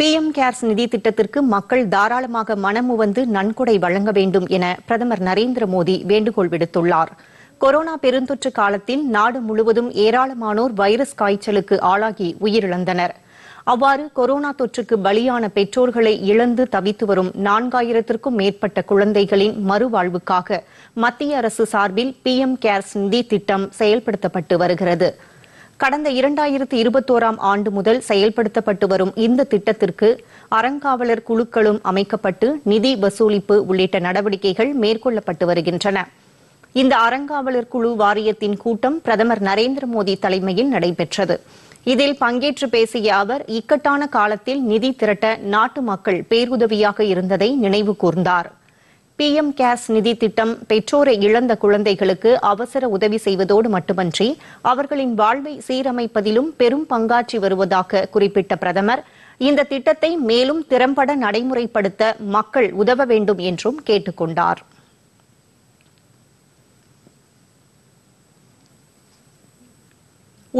PM CARES நிதி திட்டத்திற்கு மக்கள் தாராளமாக மனம் வந்து நன்கொடை வழங்க வேண்டும் என பிரதமர் நரேந்திர மோடி வேண்டுகோள் விடுத்துள்ளார் கொரோனா பெருந்தொற்று காலத்தில் நாடு முழுவதும் ஏராளமானோர் வைரஸ் காய்ச்சலுக்கு ஆளாகி உயிரிழந்தனர் அவ்வாறு கொரோனா தொற்றுக்கு பலியான பெற்றோர்களை இழந்து தவித்து வரும் நான்காயிரத்திற்கும் மேற்பட்ட குழந்தைகளின் மறுவாழ்வுக்காக மத்திய அரசு சார்பில் பிஎம் கேர்ஸ் நிதி திட்டம் செயல்படுத்தப்பட்டு வருகிறது கடந்த இரண்டாயிரத்தி இருபத்தோராம் ஆண்டு முதல் செயல்படுத்தப்பட்டு வரும் இந்த திட்டத்திற்கு அறங்காவலர் குழுக்களும் அமைக்கப்பட்டு நிதி வசூலிப்பு உள்ளிட்ட நடவடிக்கைகள் மேற்கொள்ளப்பட்டு வருகின்றன இந்த அறங்காவலர் குழு வாரியத்தின் கூட்டம் பிரதமர் நரேந்திர மோடி தலைமையில் நடைபெற்றது இதில் பங்கேற்று பேசிய அவர் இக்கட்டான காலத்தில் நிதி திரட்ட நாட்டு மக்கள் பேருதவியாக இருந்ததை நினைவு கூர்ந்தாா் பி எம் கேஸ் நிதி திட்டம் பெற்றோரை இழந்த குழந்தைகளுக்கு அவசர உதவி செய்வதோடு மட்டுமன்றி அவர்களின் வாழ்வை சீரமைப்பதிலும் பெரும் பங்காற்றி வருவதாக குறிப்பிட்ட பிரதமர் இந்த திட்டத்தை மேலும் திறம்பட நடைமுறைப்படுத்த மக்கள் உதவ வேண்டும் என்றும் கேட்டுக் கொண்டார்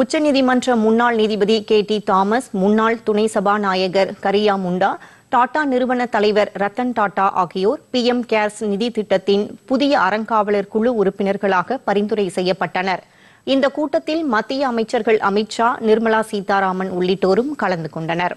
உச்சநீதிமன்ற முன்னாள் நீதிபதி கே டி தாமஸ் முன்னாள் துணை சபாநாயகர் கரியா முண்டா டாடா நிறுவன தலைவர் ரத்தன் டாடா ஆகியோர் பி எம் கேர்ஸ் நிதி திட்டத்தின் புதிய அறங்காவலர் குழு உறுப்பினர்களாக பரிந்துரை செய்யப்பட்டனர் இந்த கூட்டத்தில் மத்திய அமைச்சர்கள் அமித்ஷா நிர்மலா சீதாராமன் உள்ளிட்டோரும் கலந்து கொண்டனா்